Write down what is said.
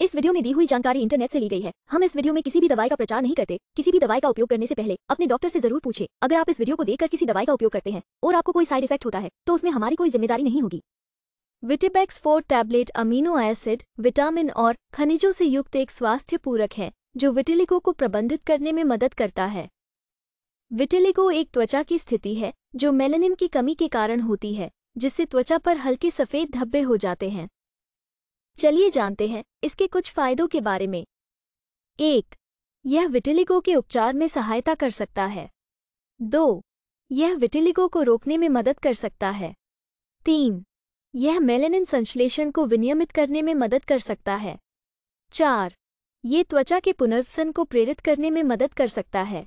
इस वीडियो में दी हुई जानकारी इंटरनेट से ली गई है हम इस वीडियो में किसी भी दवाई का प्रचार नहीं करते किसी भी दवाई का उपयोग करने से पहले अपने डॉक्टर से जरूर पूछे अगर आप इस वीडियो को देखकर किसी दवाई का उपयोग करते हैं और आपको कोई साइड इफेक्ट होता है तो उसमें हमारी कोई जिम्मेदारी नहीं होगी Vitipax four tablet amino acid vitamin और खनिजों से युक्त एक स्वास्थ्य पूरक है जो विटिलिको को प्रबंधित करने में मदद करता है विटिलिको एक त्वचा की स्थिति है जो मेलेनिन की कमी के कारण होती है जिससे त्वचा पर हल्के सफ़ेद धब्बे हो जाते हैं चलिए जानते हैं इसके कुछ फायदों के बारे में एक यह विटिलिगो के उपचार में सहायता कर सकता है दो यह विटिलिगो को रोकने में मदद कर सकता है तीन यह मेलेनिन संश्लेषण को विनियमित करने में मदद कर सकता है चार ये त्वचा के पुनर्वसन को प्रेरित करने में मदद कर सकता है